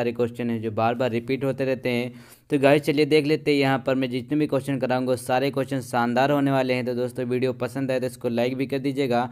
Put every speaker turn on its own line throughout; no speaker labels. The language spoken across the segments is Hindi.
सारे क्वेश्चन हैं जो बार बार रिपीट होते रहते हैं तो गाइस चलिए देख लेते हैं यहाँ पर मैं जितने भी क्वेश्चन कराऊंगा सारे क्वेश्चन शानदार होने वाले हैं तो दोस्तों वीडियो पसंद आए तो इसको लाइक भी कर दीजिएगा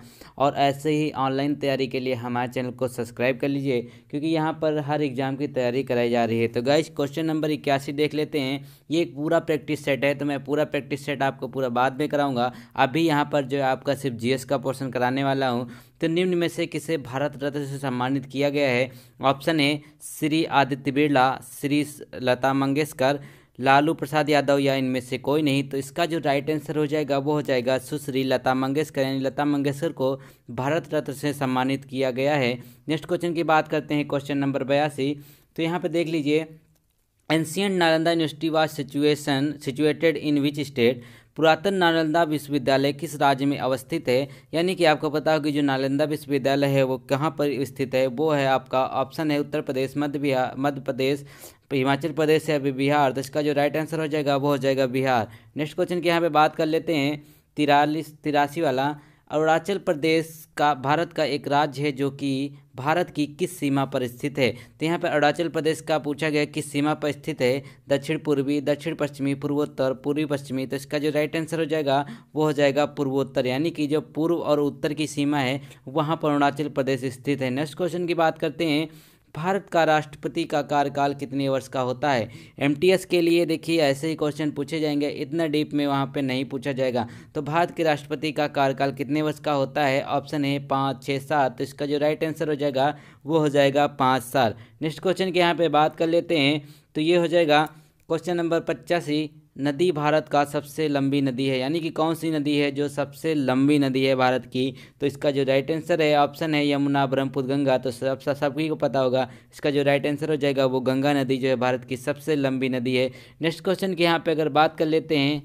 और ऐसे ही ऑनलाइन तैयारी के लिए हमारे चैनल को सब्सक्राइब कर लीजिए क्योंकि यहाँ पर हर एग्जाम की तैयारी कराई जा रही है तो गाइज क्वेश्चन नंबर इक्यासी देख लेते हैं ये एक पूरा प्रैक्टिस सेट है तो मैं पूरा प्रैक्टिस सेट आपको पूरा बाद में कराऊँगा अभी यहाँ पर जो आपका सिर्फ जी का पोर्सन कराने वाला हूँ तो निम्न में से किसे भारत रत्न से सम्मानित किया गया है ऑप्शन ए श्री आदित्य बिरला श्री लता मंगेशकर लालू प्रसाद यादव या इनमें से कोई नहीं तो इसका जो राइट आंसर हो जाएगा वो हो जाएगा सुश्री लता मंगेशकर यानी लता मंगेशकर को भारत रत्न से सम्मानित किया गया है नेक्स्ट क्वेश्चन की बात करते हैं क्वेश्चन नंबर बयासी तो यहाँ पर देख लीजिए ancient Nalanda university was situation situated in which state पुरातन नालंदा विश्वविद्यालय किस राज्य में अवस्थित है यानी कि आपको पता होगा जो नालंदा विश्वविद्यालय है वो कहाँ पर स्थित है वो है आपका ऑप्शन है उत्तर प्रदेश मध्य बिहार मध्य प्रदेश हिमाचल प्रदेश है अभी बिहार तो इसका जो राइट आंसर हो जाएगा वो हो जाएगा बिहार नेक्स्ट क्वेश्चन की यहाँ पर बात कर लेते हैं तिरालीस तिरासी वाला अरुणाचल प्रदेश का भारत का एक राज्य है जो कि भारत की किस सीमा पर स्थित है तो यहाँ पर अरुणाचल प्रदेश का पूछा गया किस सीमा पर स्थित है दक्षिण पूर्वी दक्षिण पश्चिमी पूर्वोत्तर पूर्वी पश्चिमी तो इसका जो राइट आंसर हो जाएगा वो हो जाएगा पूर्वोत्तर यानी कि जो पूर्व और उत्तर की सीमा है वहाँ पर अरुणाचल प्रदेश स्थित है नेक्स्ट क्वेश्चन की बात करते हैं भारत का राष्ट्रपति का कार्यकाल कितने वर्ष का होता है एम के लिए देखिए ऐसे ही क्वेश्चन पूछे जाएंगे इतना डीप में वहाँ पे नहीं पूछा जाएगा तो भारत के राष्ट्रपति का कार्यकाल कितने वर्ष का होता है ऑप्शन है पाँच छः सात तो इसका जो राइट आंसर हो जाएगा वो हो जाएगा पाँच साल नेक्स्ट क्वेश्चन की यहाँ पर बात कर लेते हैं तो ये हो जाएगा क्वेश्चन नंबर पचासी नदी भारत का सबसे लंबी नदी है यानी कि कौन सी नदी है जो सबसे लंबी नदी है भारत की तो इसका जो राइट आंसर है ऑप्शन है यमुना ब्रह्मपुत्र गंगा तो सब सभी को पता होगा इसका जो राइट आंसर हो जाएगा वो गंगा नदी जो है भारत की सबसे लंबी नदी है नेक्स्ट क्वेश्चन की यहाँ पे अगर बात कर लेते हैं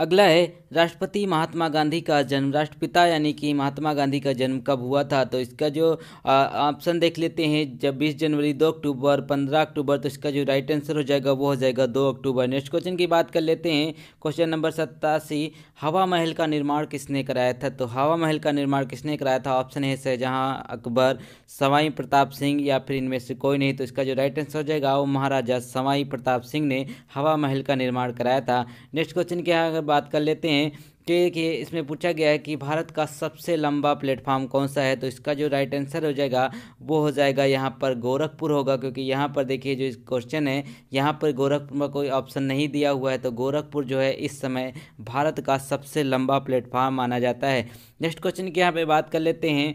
अगला है राष्ट्रपति महात्मा गांधी का जन्म राष्ट्रपिता यानी कि महात्मा गांधी का जन्म कब हुआ था तो इसका जो ऑप्शन देख लेते हैं जब बीस जनवरी दो अक्टूबर पंद्रह अक्टूबर तो इसका जो राइट आंसर हो जाएगा वो हो जाएगा दो अक्टूबर नेक्स्ट क्वेश्चन की बात कर लेते हैं क्वेश्चन नंबर सत्तासी हवा महल का निर्माण किसने कराया था तो हवा महल का निर्माण किसने कराया था ऑप्शन है शाहजहाँ अकबर सवाई प्रताप सिंह या फिर इनमें से कोई नहीं तो इसका जो राइट आंसर हो जाएगा वो महाराजा सवाई प्रताप सिंह ने हवा महल का निर्माण कराया था नेक्स्ट क्वेश्चन क्या है बात कर लेते हैं कि, इसमें पूछा गया है कि भारत का सबसे लंबा प्लेटफॉर्म कौन सा है तो इसका जो राइट आंसर हो जाएगा वो हो जाएगा यहाँ पर गोरखपुर होगा क्योंकि यहाँ पर देखिए जो इस क्वेश्चन है यहाँ पर गोरखपुर में कोई ऑप्शन नहीं दिया हुआ है तो गोरखपुर जो है इस समय भारत का सबसे लंबा प्लेटफॉर्म माना जाता है नेक्स्ट क्वेश्चन की यहाँ पर बात कर लेते हैं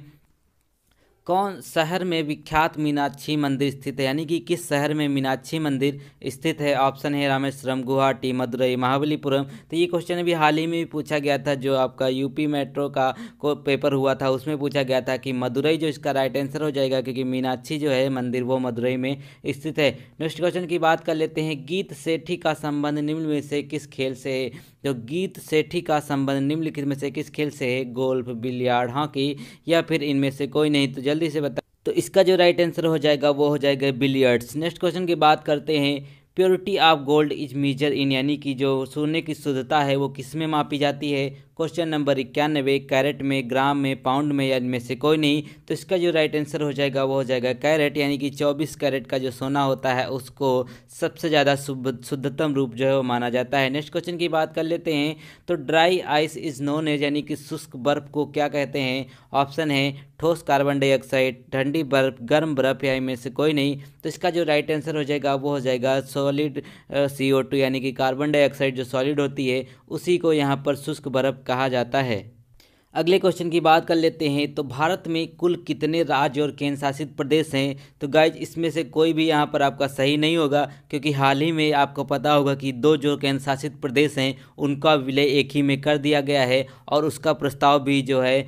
कौन शहर में विख्यात मीनाक्षी मंदिर स्थित है यानी कि किस शहर में मीनाक्षी मंदिर स्थित है ऑप्शन है रामेश्वरम गुवाहाटी मदुरई महाबलीपुरम तो ये क्वेश्चन अभी हाल ही में भी पूछा गया था जो आपका यूपी मेट्रो का को पेपर हुआ था उसमें पूछा गया था कि मदुरई जो इसका राइट आंसर हो जाएगा क्योंकि मीनाक्षी जो है मंदिर वो मदुरई में स्थित है नेक्स्ट क्वेश्चन की बात कर लेते हैं गीत सेठी का संबंध निम्न में से किस खेल से है जो गीत सेठी का संबंध निम्नलिखित में से किस खेल से है गोल्फ बिलियार्ड हॉकी या फिर इनमें से कोई नहीं तो जल्दी से बता तो इसका जो राइट आंसर हो जाएगा वो हो जाएगा बिलियर्ड्स नेक्स्ट क्वेश्चन की बात करते हैं purity of gold is measure in यानी कि जो सोने की शुद्धता है वो किस में मापी जाती है क्वेश्चन नंबर इक्यानवे कैरेट में ग्राम में पाउंड में या इनमें से कोई नहीं तो इसका जो राइट आंसर हो जाएगा वो हो जाएगा कैरेट यानी कि चौबीस कैरेट का जो सोना होता है उसको सबसे ज़्यादा शुद्धतम रूप जो है वो माना जाता है नेक्स्ट क्वेश्चन की बात कर लेते हैं तो dry ice is known as यानी कि शुष्क बर्फ को क्या कहते हैं ऑप्शन है ठोस कार्बन डाइऑक्साइड ठंडी बर्फ गर्म बर्फ या इनमें से कोई नहीं तो इसका जो राइट आंसर हो जाएगा वो हो जाएगा सॉलिड सी यानी कि कार्बन डाइऑक्साइड जो सॉलिड होती है उसी को यहाँ पर शुष्क बर्फ कहा जाता है अगले क्वेश्चन की बात कर लेते हैं तो भारत में कुल कितने राज्य और केंद्र शासित प्रदेश हैं तो गाइज इसमें से कोई भी यहाँ पर आपका सही नहीं होगा क्योंकि हाल ही में आपको पता होगा कि दो जो केंद्र शासित प्रदेश हैं उनका विलय एक ही में कर दिया गया है और उसका प्रस्ताव भी जो है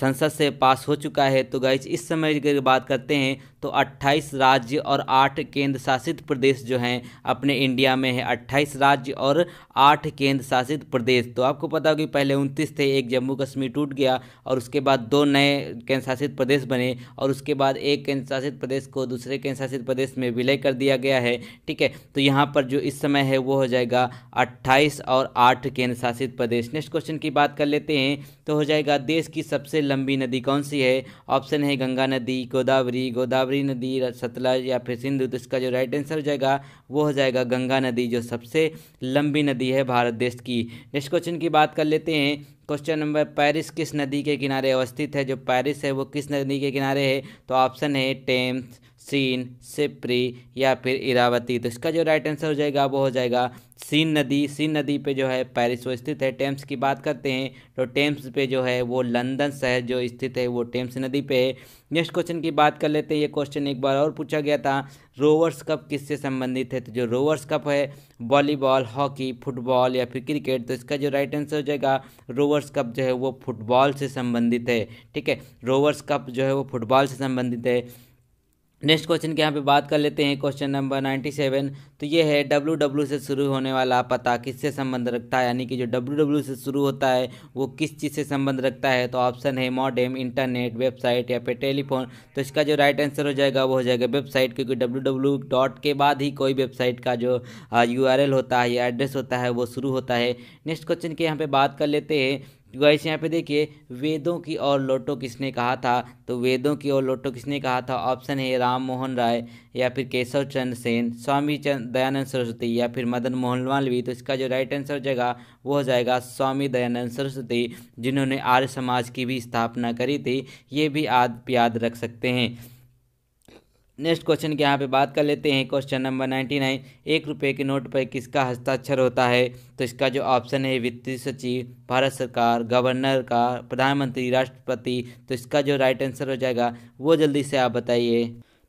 संसद से पास हो चुका है तो गाइज इस समय की बात करते हैं तो अट्ठाईस राज्य और आठ केंद्र शासित प्रदेश जो हैं अपने इंडिया में है अट्ठाईस राज्य और आठ केंद्र शासित प्रदेश तो आपको पता कि पहले उनतीस थे एक जम्मू कश्मीर टूट गया और उसके बाद दो नए केंद्रशासित प्रदेश बने और उसके बाद एक केंद्रशासित प्रदेश को दूसरे केंद्रशासित प्रदेश में विलय कर दिया गया है ठीक है तो यहाँ पर जो इस समय है वो हो जाएगा अट्ठाईस और आठ केंद्रशासित प्रदेश नेक्स्ट क्वेश्चन की बात कर लेते हैं तो हो जाएगा देश की सबसे लंबी नदी कौन सी है ऑप्शन है गंगा नदी गोदावरी गोदावरी नदी सतलज या फिर सिंधु तो इसका जो राइट आंसर हो जाएगा वो हो जाएगा गंगा नदी जो सबसे लंबी नदी है भारत देश की नेक्स्ट क्वेश्चन की बात कर लेते हैं क्वेश्चन नंबर पेरिस किस नदी के किनारे अवस्थित है जो पेरिस है वो किस नदी के किनारे है तो ऑप्शन है टेम्स सीन सिप्री या फिर इरावती तो इसका जो राइट आंसर हो जाएगा वो हो जाएगा सीन नदी सीन नदी पे जो है पेरिस वो स्थित है टेम्स की बात करते हैं तो टेम्स पे जो है वो लंदन शहर जो स्थित है वो टेम्स नदी पे है नेक्स्ट क्वेश्चन की बात कर लेते हैं ये क्वेश्चन एक बार और पूछा गया था रोवर्स कप किससे संबंधित है तो जो रोवर्स कप है वॉलीबॉल हॉकी फुटबॉल या फिर क्रिकेट तो इसका जो राइट आंसर हो जाएगा रोवर्स कप जो है वो फुटबॉल से संबंधित है ठीक है रोवर्स कप जो है वो फुटबॉल से संबंधित है नेक्स्ट क्वेश्चन की यहाँ पे बात कर लेते हैं क्वेश्चन नंबर नाइन्टी सेवन तो ये है डब्ल्यू डब्ल्यू से शुरू होने वाला पता किससे संबंध रखता है यानी कि जो डब्ल्यू डब्ल्यू से शुरू होता है वो किस चीज़ से संबंध रखता है तो ऑप्शन है मॉडेम इंटरनेट वेबसाइट या फिर टेलीफोन तो इसका जो राइट आंसर हो जाएगा वो हो जाएगा वेबसाइट क्योंकि डब्ल्यू डॉट के बाद ही कोई वेबसाइट का जो यू होता है या एड्रेस होता है वो शुरू होता है नेक्स्ट क्वेश्चन के यहाँ पर बात कर लेते हैं तो गाइस यहाँ पे देखिए वेदों की ओर लोटो किसने कहा था तो वेदों की ओर लोटो किसने कहा था ऑप्शन है राम मोहन राय या फिर केशव चंद्र सेन स्वामी चंद दयानंद सरस्वती या फिर मदन मोहन मालवीय तो इसका जो राइट आंसर हो जाएगा वो हो जाएगा स्वामी दयानंद सरस्वती जिन्होंने आर्य समाज की भी स्थापना करी थी ये भी आप याद रख सकते हैं नेक्स्ट क्वेश्चन की यहाँ पे बात कर लेते हैं क्वेश्चन नंबर नाइन्टी नाइन एक रुपये के नोट पर किसका हस्ताक्षर होता है तो इसका जो ऑप्शन है वित्तीय सचिव भारत सरकार गवर्नर का प्रधानमंत्री राष्ट्रपति तो इसका जो राइट आंसर हो जाएगा वो जल्दी से आप बताइए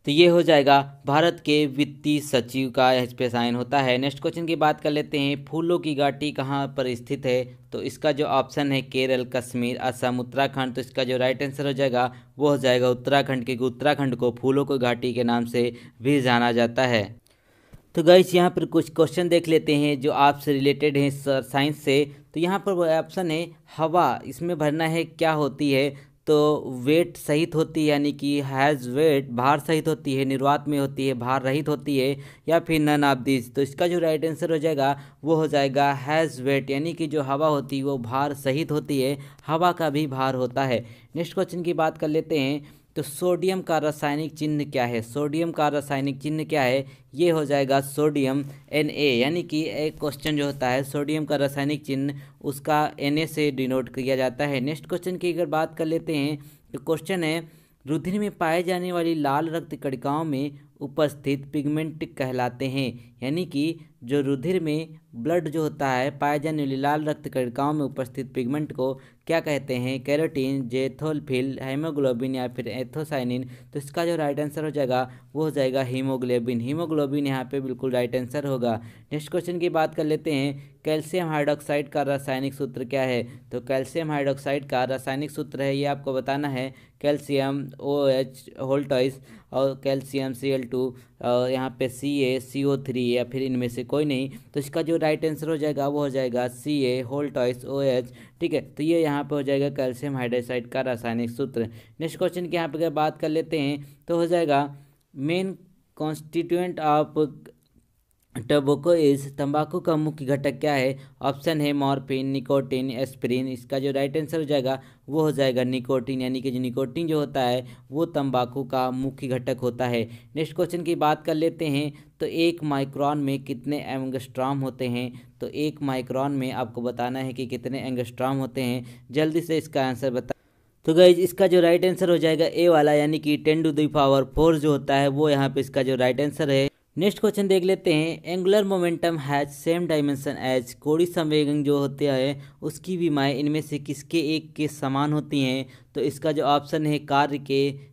तो ये हो जाएगा भारत के वित्तीय सचिव का इस पे साइन होता है नेक्स्ट क्वेश्चन की बात कर लेते हैं फूलों की घाटी कहाँ पर स्थित है तो इसका जो ऑप्शन है केरल कश्मीर असम उत्तराखंड तो इसका जो राइट आंसर हो जाएगा वो हो जाएगा उत्तराखंड क्योंकि उत्तराखंड को फूलों को घाटी के नाम से भी जाना जाता है तो गैस यहाँ पर कुछ क्वेश्चन देख लेते हैं जो आपसे रिलेटेड हैं साइंस से तो यहाँ पर वो ऑप्शन है हवा इसमें भरना है क्या होती है तो वेट सहित होती है यानी कि हैज़ वेट भार सहित होती है निर्वात में होती है भार रहित होती है या फिर नन ऑफ दिस तो इसका जो राइट आंसर हो जाएगा वो हो जाएगा हैज़ वेट यानी कि जो हवा होती है वो भार सहित होती है हवा का भी भार होता है नेक्स्ट क्वेश्चन की बात कर लेते हैं तो सोडियम का रासायनिक चिन्ह क्या है सोडियम का रासायनिक चिन्ह क्या है ये हो जाएगा सोडियम एन ए यानी कि एक क्वेश्चन जो होता है सोडियम का रासायनिक चिन्ह उसका एन ए से डिनोट किया जाता है नेक्स्ट क्वेश्चन की अगर बात कर लेते हैं तो क्वेश्चन है रुधिर में पाए जाने वाली लाल रक्त कणिकाओं में उपस्थित पिगमेंट कहलाते हैं यानी कि जो रुधिर में ब्लड जो होता है पाए जाने वाली लाल रक्त कणिकाओं में उपस्थित पिगमेंट को क्या कहते हैं कैरोटीन जेथोलफिल हेमोग्लोबिन या फिर एथोसाइनिन तो इसका जो राइट आंसर हो जाएगा वो हो जाएगा हीमोग्लोबिन हीमोग्लोबिन यहाँ पे बिल्कुल राइट आंसर होगा नेक्स्ट क्वेश्चन की बात कर लेते हैं कैल्शियम हाइड्रोक्साइड का रासायनिक सूत्र क्या है तो कैल्शियम हाइड्रोक्साइड का रासायनिक सूत्र है ये आपको बताना है कैल्शियम ओ एच होल्टॉइस और कैल्शियम सी एल टू और यहाँ पे सी ए सी ओ थ्री या फिर इनमें से कोई नहीं तो इसका जो राइट आंसर हो जाएगा वो हो जाएगा C A whole twice O H ठीक है तो ये यहाँ पे हो जाएगा कैल्शियम हाइड्रोक्साइड का रासायनिक सूत्र नेक्स्ट क्वेश्चन की यहाँ पर बात कर लेते हैं तो हो जाएगा main constituent of tobacco is तंबाकू का मुख्य घटक क्या है ऑप्शन है मॉर्फिन निकोटिन एस्प्रिन इसका जो राइट आंसर हो जाएगा वो हो जाएगा निकोटिन यानी कि जो निकोटिन जो होता है वो तंबाकू का मुख्य घटक होता है नेक्स्ट क्वेश्चन की बात कर लेते हैं तो एक माइक्रॉन में कितने एंगस्ट्रॉम होते हैं तो एक माइक्रॉन में आपको बताना है कि कितने एंगस्ट्रॉम होते हैं जल्दी से इसका आंसर बता तो गई इसका जो राइट आंसर हो जाएगा ए वाला यानी कि ten to the power four जो होता है वो यहाँ पर इसका जो राइट आंसर है नेक्स्ट क्वेश्चन देख लेते हैं angular momentum has same dimension as कोड़ी संवेगन जो होते हैं उसकी विमाएँ इनमें से किसके एक के समान होती हैं तो इसका जो ऑप्शन है कार्य के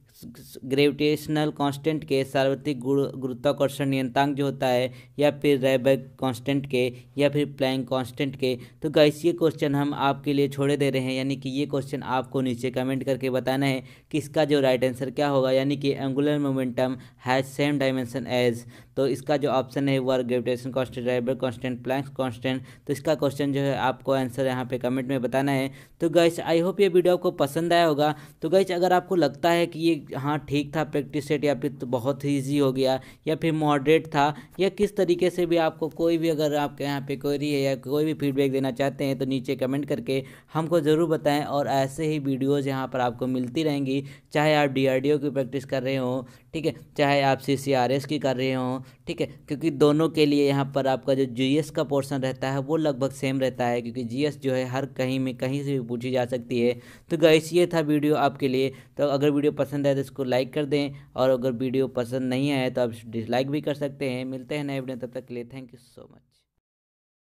ग्रेविटेशनल कांस्टेंट के सार्वत्रिक गुरु गुरुत्वाकर्षण नियंतांक जो होता है या फिर रेबैग कांस्टेंट के या फिर प्लैंक कांस्टेंट के तो गाइस ये क्वेश्चन हम आपके लिए छोड़े दे रहे हैं यानी कि ये क्वेश्चन आपको नीचे कमेंट करके बताना है कि इसका जो राइट आंसर क्या होगा यानी कि angular momentum has same dimension as तो इसका जो ऑप्शन है work gravitation constant driver constant Planck's constant तो इसका क्वेश्चन जो है आपको आंसर यहाँ पे कमेंट में बताना है तो गैस आई होप ये वीडियो आपको पसंद आया होगा तो गैस अगर आपको लगता है कि ये हाँ ठीक था प्रैक्टिस सेट या फिर तो बहुत ईजी हो गया या फिर मॉडरेट था या किस तरीके से भी आपको कोई भी अगर आपके यहाँ पे क्वेरी है या कोई भी फीडबैक देना चाहते हैं तो नीचे कमेंट करके हमको ज़रूर बताएं और ऐसे ही वीडियोज़ यहाँ पर आपको मिलती रहेंगी चाहे आप डी की प्रैक्टिस कर रहे हो ठीक है चाहे आप सी सी आर एस की कर रहे हों ठीक है क्योंकि दोनों के लिए यहाँ पर आपका जो जी एस का पोर्सन रहता है वो लगभग सेम रहता है क्योंकि जी एस जो है हर कहीं में कहीं से भी पूछी जा सकती है तो गैस ये था वीडियो आपके लिए तो अगर वीडियो पसंद आए तो इसको लाइक कर दें और अगर वीडियो पसंद नहीं आए तो आप डिसलाइक भी कर सकते हैं मिलते हैं नए वीडियो तब तक के लिए थैंक यू सो मच